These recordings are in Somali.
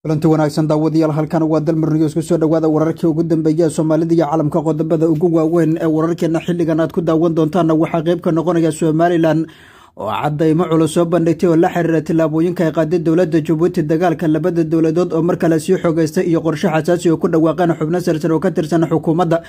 kulanti wanaagsan daawadayaal halkan waa dal news ku soo dhowaada wararkii ugu dambeeya soomaalida iyo caalamka qodobada ugu waaweyn ee wararkeena xilligan aad ku daawan doontaanna waxaa qeyb ka noqonaya somalilan oo caddaymo culus soo bandhigtay oo la xiriira tillaabooyinka ay qaaday dowladda jabuuti dagaalka labada dowladood oo mar kale sii xogeystay iyo qorsho xasaasi oo ku dhawaaqeen xubno sarsan oo ka tirsan xukuumadda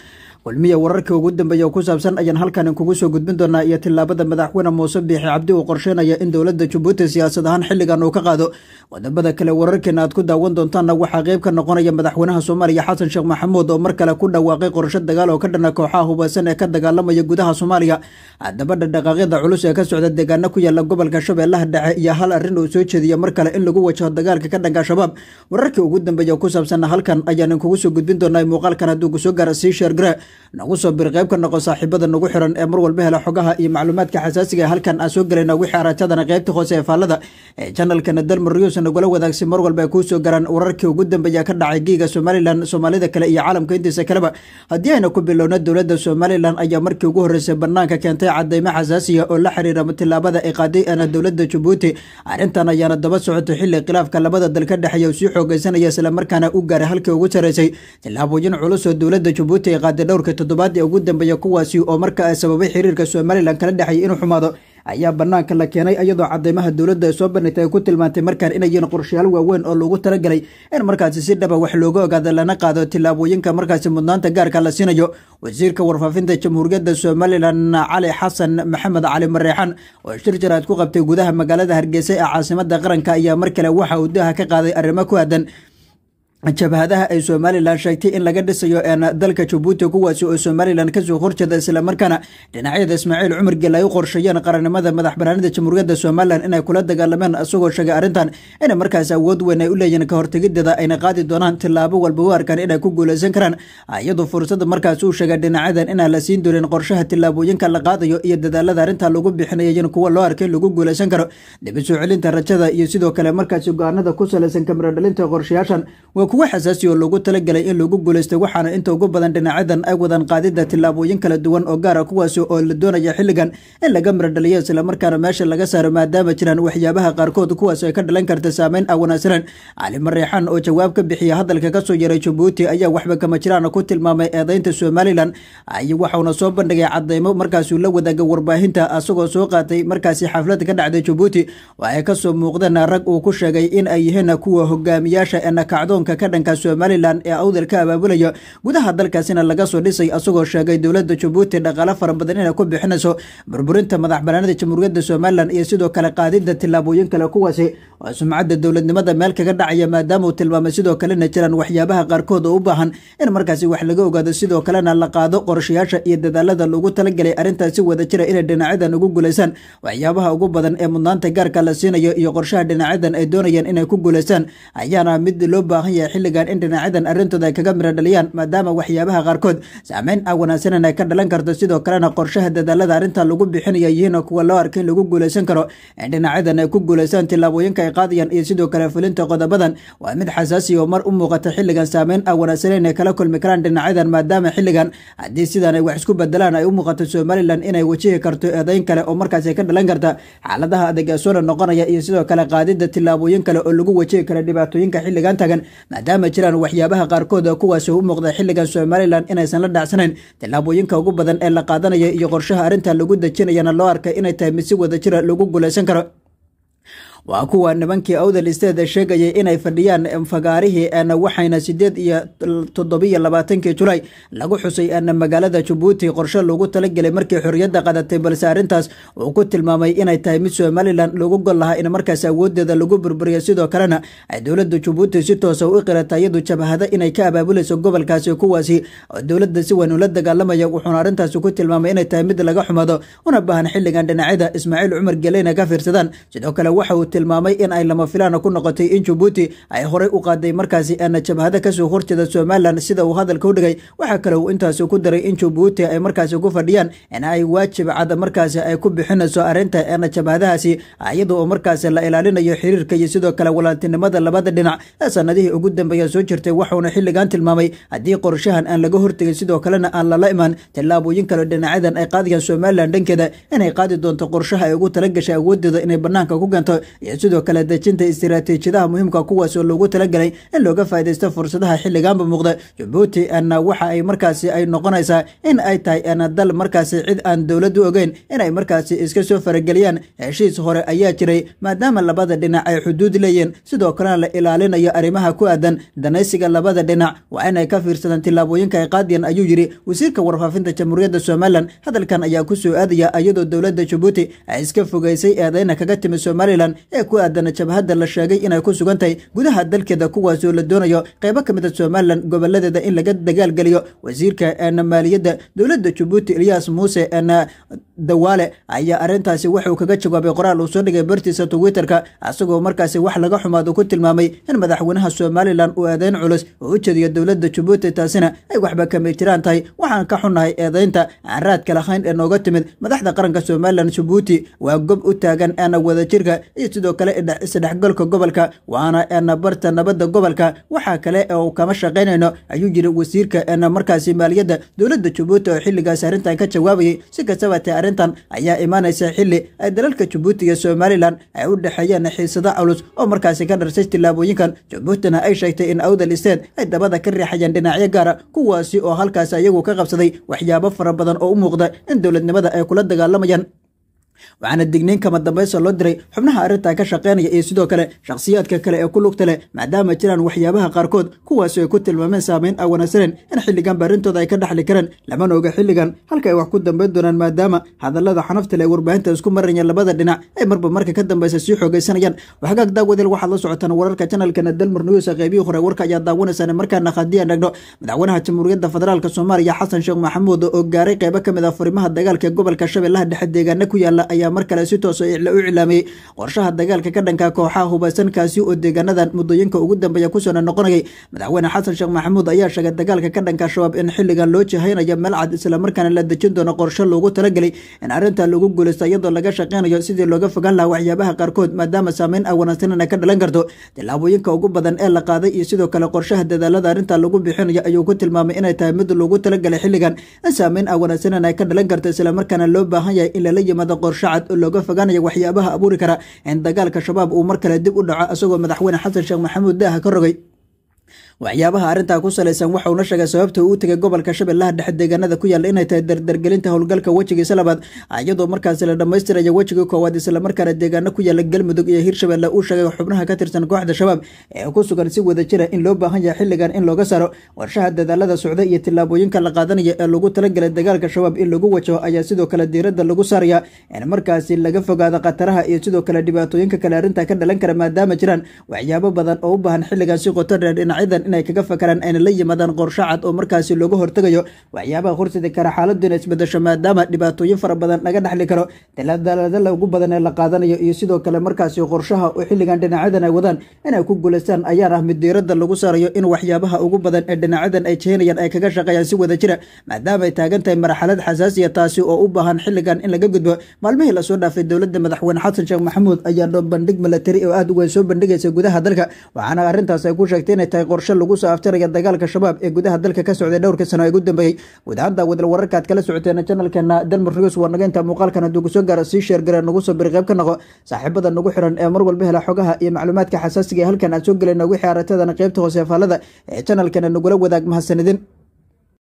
kulmiya wararka ugu dambeeya oo ku saabsan ayaan halkan kugu soo gudbin doonaa iyo tilaabada madaxweyne muuse biixi cabdi uu qorsheynaya in dowladda jabuuti siyaasad ahaan xilligan uu ka qaado qodobada kale wararkeena aad ku daawan doontaanna waxaa qayb ka noqonaya madaxweynaha soomaaliya xasan sheekh maxamuud oo mar kale ku dhawaaqay qorsho dagaal oo ka dhana kooxaha hubeysan ee ka dagaalamaya gudaha soomaaliya haddaba dhadhaqaaqyada culus ee ka socda deegaano ku yaala gobolka shabeellaha dhexe iyo hal arrin oo soo jeediya mar kale in lagu wajaho dagaalka ka dhanka shabaab wararkii ugu dambeeya ku saabsanna halkan ayaanan kugu soo gudbin doonaa muuqaalkan hadduu kusoo gaara sii sheergare nagu soo bir qayb noqo saaxiibada nagu xiran ee mar walba hela xogaha iyo macluumaadka xasaasiga halkan aan soo gelayna wixii aragtadana qaybta hoose ee faallada ee janalkana dalmar riws nagula wadaagsi mar walba ay kuu soo garaan wararkii ugu dambeeya ka dhacay geega somalilan soomaalida kale iyo caalamka intiisa kaleba haddii ayna ku bilowna dowladda somalilan ayaa markii ugu horreysay bannaanka keentay cadeymo xasaasiya ah oo la xiriira tilaabo tallaabada ay qaaday ana dowlada jabuuti arrintan ayaana daba socotay xilli khilaafka labada dal ka dhexeeya u sii xoogeysanaya islamarkaana u gaaray halkii ugu sarreysay saraysay culus oo dowlada jabuuti ay qaaday dhowrka toddobaad ee ugu dambeeya kuwaasi oo marka markaa sababay xiriirka somalilan kala dhexeeyay inuu xumaado ayaa banaanka la keenay iyadoo cadeymaha dowladda ay soo bandhigtay ay ku tilmaantay markaan inay qorshayaal waaweyn oo loogu talagalay in markaasi si dhaba ah wax looga ogaada lana qaado tilaabooyinka markaasi mudnaanta gaarka la siinayo wasiirka warfaafinta jamhuuriyadda somalilan cali xasan maxamed cali mareexan oo shir jaraad ku qabtay gudaha magaalada hargeysa ee caasimada qaranka ayaa mar kale waxa uu daha ka qaaday arrimo ku aadan jabhadaha ay somalilan sheegtay in laga dhisayo een dalka jabuuti kuwaasi oo somalilan kasoo horjeeda islamarkaana dhinacyada ismaaciil cumar gel ay u qorsheeyeen qarannimada madax banaanida jamhuuriyadda somalilan inay kula dagaalameen isagoo sheegay arrintan inay markaas awood weyn ay u leeyihiin ka hortegideeda ayna qaadi doonaan tilaabo walba u arkaan inay ku guulaysan karaan iyadoo fursadda markaas uu sheegay dhinacyadan inaan la siin doonin qorshaha tilaabooyinka la qaadayo iyo dadaalada arrintan lagu bixinayayin kuwa loo arkay lagu guulaysan karo dib celinta rajada iyo sidoo kale markaasi go-aanada ku salaysan kamiradhalinta qorshayaashan kuwa xasaasi oo loogu talagelay in lagu guulaystay waxaana inta ugu badan dhinacyadan ay wadaan qaadida tillaabooyin kala duwan oo gaara ah, kuwaas oo la doonaya xilligan in laga miradhaliyo islamarkaana meesha laga saaro maadaama jiraan waxyaabaha qaarkood kuwaas ay ka dhalan karta saameyn aan wanaagsanan cali mareexaan oo jawaab ka bixiya hadalka kasoo yaray jabuuti ayaa waxba kama jiraan ku tilmaamay eedaynta somalilan ay waxauna soo bandhigay cadeymo markaasuu la wadaaga warbaahinta asagoo soo qaatay markaasi xaflad ka dhacday jabuuti oo ay kasoo muuqdeen rag uu ku sheegay in ay yihiin kuwa hogaamiyaasha ee nakacdoonka ka dhanka somalilan ee awdal ka abaabulayo gudaha dalkaasina laga soo dhisay asagoo sheegay dowlada jabuuti dhaqaalo fara badan inay ku bixinayso burburinta madax banaanida jamhuuriyadda somalilan iyo sidoo kale qaadidda tillaabooyin kale kuwaasi oo sumcadda dowladnimada meel kaga dhacaya maadaama uu tilmaamay sidoo kalena jiraan waxyaabaha qaarkood oo u baahan in markaasi wax laga ogaado sidoo kalena la qaado qorshayaasha iyo dadaalada loogu talagelay arrintaasi wada jira inay dhinacyadan ugu guulaysaan waxyaabaha ugu badan ee mudnaanta gaarka la siinayo iyo qorshaha dhinacyadan ay doonayaan inay ku guulaysaan ayaana ah mid loo baahan yahay xilligan in dhinacyadan arrintooda ay kaga miro dhaliyaan maadaama waxyaabaha qaarkood saameyn ah wanaagsanan ay ka dhalan karto sidoo kalena qorshaha dadaalada arrinta lagu bixinaya yihiin kuwa loo arka in lagu guuleysan karo in dhinacyadan ay ku guulaystaan tillaabooyinka ay qaadayaan iyo sidoo kale fulinta qodobadan waa mid xasaasi oo mar u muuqata xilligan saameyn ah wanaagsan inay kala kulmi karaan dhinacyadan maadaama xilligan haddii sidan ay wax isku bedelaan ay u muuqato somalilan inay wajihi karto eedeyn kale oo markaas ka dhalan karta xaaladaha adeeg ee soo noqonaya iyo sidoo kale qaadida tillaabooyin kale oo lagu wajihi kara dhibaatooyinka xilligan tagan maadaama jiraan waxyaabaha qaarkooda kuwaas u muuqda xilligan somalilan inaysan la dhacsanayn tallaabooyinka ugu badan ee la qaadanaya iyo qorshaha arrinta lagu dejinayana loo arkay inay tahay mid si wada jira ah lagu guulaysan karo waa kuwa nibankii awdal sheegayay inay fadhiyaan fagaarihii waxayna sideed iyo toddobiyo labaatankii julaay lagu xusay magaalada jabuuti qorshe loogu talagelay markii xorriyadda qadatay balse arrintaas uu ku tilmaamay inay tahay mid somalilan loogu gol lahaa in markaas awoodeeda lagu burburiyo sidoo kalena ay dowladda jabuuti si toosa ah u qirata iyadu jabhada inay ka abaabulayso gobolkaasi kuwaasi oo dowladda si weyn ula dagaalamaya wuxuuna arrintaasi ku tilmaamay inay tahay mid laga xumado una baahan xilligan dhinacyada ismaaciil cumar geleyna ka fiirsadaan sidoo kale waxa uu tilmaamay in ay lama filaana ku noqotay in jabuuti ay horey u qaaday markaasi aana jabhada kasoo horjeeda somalilan sida uu hadalka u dhigay waxaa kale uu intaasi ku daray in jabuuti ay markaasi ku fadhiyaan in ay waajib cad markaasi ay ku bixinayso arrinta aana jabhadahaasi iyada oo markaasi la ilaalinayo xiriirka iyo sidoo kale walaaltinimada labada dhinac ee sanadihii ugu dambeeya soo jirtay waxuuna xilligan tilmaamay haddii qorshahan aan laga hortegin sidoo kalena aan lala iman tillaabooyin kale dhinacyadan ay qaadayaan somalilan dhankeeda inay qaadi doonto qorshaha ay ugu talagashay awoodeeda inay bannaanka ku keento iyo sidoo kale dejinta istiraatiijiyadaha muhiimka kuwaas oo loogu talagelay in looga faa'idaysto fursadaha xilligaanba muuqda jabuuti ana waxa ay markaasi ay noqonaysaa in ay tahay ana dal markaasi cid aan dowladdu ogeyn inay markaasi iska soo farageliyaan heshiis hore ayaa jiray maadaama labada dhinac ay xuduud leeyihiin sidoo kalena la ilaalinayo arrimaha ku aadan danaysiga labada dhinac waa inay ka fiirsadaan tillaabooyinka ay qaadiyaan ayuu yidhi wasiirka warfaafinta jamhuuriyadda somalilan hadalkan ayaa ku soo aadaya iyadoo dowladda jabuuti ay iska fogeysay eedeyna kaga timi somalilan ee ku aadan jabhadda la sheegay inay ku sugan tahay gudaha dalkeeda kuwaasoo la doonayo qaybo ka mid a ah somalilan goboladeeda in laga dagaalgeliyo wasiirka maaliyadda dowladda jabuuti eliyas muuse dawaale ayaa arrintaasi wuxuu kaga jawaabay qoraal uu soo dhigay bartiisa twitterka asagoo markaasi wax laga xumaado ku tilmaamay in madaxweynaha somalilan uu eedeyn culus oo u jeediyo dowladda jabuuti taasina ay waxba kamay jiraan tahay waxaan ka xunnahay eedeynta aan raadka lahayn ee nooga timid madaxda qaranka somalilan jabuuti waa gob u taagan ana wadajirka iyo sidoo kale isdhexgalka gobolka waana eena barta nabadda gobolka waxaa kale oo kama shaqaynayno ayuu jiri wasiirka markaasi maaliyadda dowladda jabuuti oo xilligaas arrintan ka jawaabayay si kastaba tee arrintan ayaa imaanaysa xilli ay dalalka jabuuti iyo somalilan ay u dhexeeyeen xiisado culus oo markaasi ka dharsay tillaabooyinkan jabuutina ay sheegtay in awdal isteed ay dabada ka riixayeen dhinacyo gaara ah, kuwaasi oo halkaasi ayagu ka qabsaday waxyaabo fara badan oo u muuqda in dowladnimada ay kula dagaalamayaan waxaana digniin kama dambaysa loo diray xubnaha arrintaa ka shaqeynaya iyo sidoo kale shakhsiyaadka kale ee ku lugta leh maadaama jiraan waxyaabaha qaarkood kuwaasi ay ku tilmaameen saameyn aan wanaagsaneen in xilligan baarintooda ay ka dhexli kareen lamana oga xilligan halka ay wax ku dambeyn doonaan maadaama hadallada xanafta leh warbaahinta isku maraya labada dhinac ay marba marka ka dambeysa sii xoogaysanayaan waxagaag daawadeel waxaad la socotaan wararka janalkana dalmar news qaybihii hore warka ayaa daawanaysaan markaana haddii aan dhegno madaxweynaha jamhuuriyadda federaalk soomaaliya xasan sheekh maxamuud oo gaaray qaybo ka mid ah furimaha dagaalka ee gobolka shabeellaha dhexe deegaana ku yaalla ayaa mar kale si toosa ah u iclaamiyey qorshaha dagaalka ka dhanka kooxaha hubaysankaasi oo deegaanadan muddooyinka ugu dambeeya kusoona noqonayay madaxweyne xasan sheekh maxamuud ayaa sheegay dagaalka ka dhanka shabaab in xilligan loo jihaynayo malcad islamarkaana la dejin doono qorshe loogu talagelay in arrinta lagu guuleysto iyadoo laga shaqeynayo sidii looga fogaan lahaa waxyaabaha qaarkood maadaama saameyn a wanaagsanana ka dhalan karto tilaabooyinka ugu badan ee la qaaday iyo sidoo kale qorshaha dadaalada arrinta lagu bixinayo ayuu ku tilmaamay inay tahay mid loogu talagalay xilligan in saameyn a wanaagsanana ka dhalan karto islamarkaana loo baahan yahay in lala yimaado qorshe shaacad oo looga fogaanaya waxyaabaha abuuri kara in dagaalka shabaab uu mar kale dib u dhaco isagoo madaxweyne xasan sheekh maxamuud daaha ka rogay waxyaabaha arrintaa ku salaysan waxa uuna sheegay sababta uu u tegay gobolka shabeellaha dhexe deegaanada ku yaalla inay tahay dardargelinta howlgalka wejigiisa labaad iyadoo markaasi la dhammaystiraya wejigii koowaad islamarkaana deegaano ku yaalla galmudug iyo hirshabeelle uu sheegay xubnaha ka tirsan kooxda shabaab ee ku sugan si jira in loo baahan yahay xilligan in looga saaro warshaha dadaalada socda iyo tillaabooyinka la qaadanayo ee lagu talagalay dagaalka shabaab in lagu wajaho ayaa sidoo kale diiradda lagu saaraya in markaasi laga fogaado khataraha iyo sidoo kale dhibaatooyinka kale arrintaa ka dhalan kara maadaama jiraan waxyaabo badan oo u baahan xilligan si qoto dheer dhinacyadan inay kaga fakaraan ayna la yimaadaan qorsho cad oo markaasi looga hortegayo waxyaabaha qursidi kara xaaladdu ina isbadasho maadaama dhibaatooyin fara badan laga dhexli karo daladala ugu badan ee la qaadanayo iyo sidoo kale markaasi qorshaha oo xilligan dhinacyadan ay wadaan inay ku guulaystaan ayaan ah mid diiradda lagu saarayo in waxyaabaha ugu badan ee dhinacyadan ay jeenayaan ay kaga shaqeeyaan si wada jira maadaama ay taagan tahay marxalad xasaasiya taasi oo u baahan xilligan in laga gudbo maalmihii lasoo dhaafay dowladda madaxweyne xasan sheekh maxamuud ayaa dhoombandhig milatari oo aad uga soo bandhigaysa gudaha dalka waxaana arrintaas ay ku sheegtay inay tahay qorshe lagu soo afjaraya dagaalka shabaab ee gudaha dalka ka socday dhowrka sano ee ugu dambeeyey guudahadda wadal wararkaad kala socoteena janalkeena dalmar rius warnageynta muuqaalkan hadduu kusoo gaaro sii sheergaree nagu soo biri qayb ka naqo saaxiibada nagu xiran ee mar walba hela xogaha iyo macluumaadka xasaasiga ee halkan aad soo gelayna wixii aragtadan qaybta hoose faallada ee janalkeena nagula wadaag mahadsanidin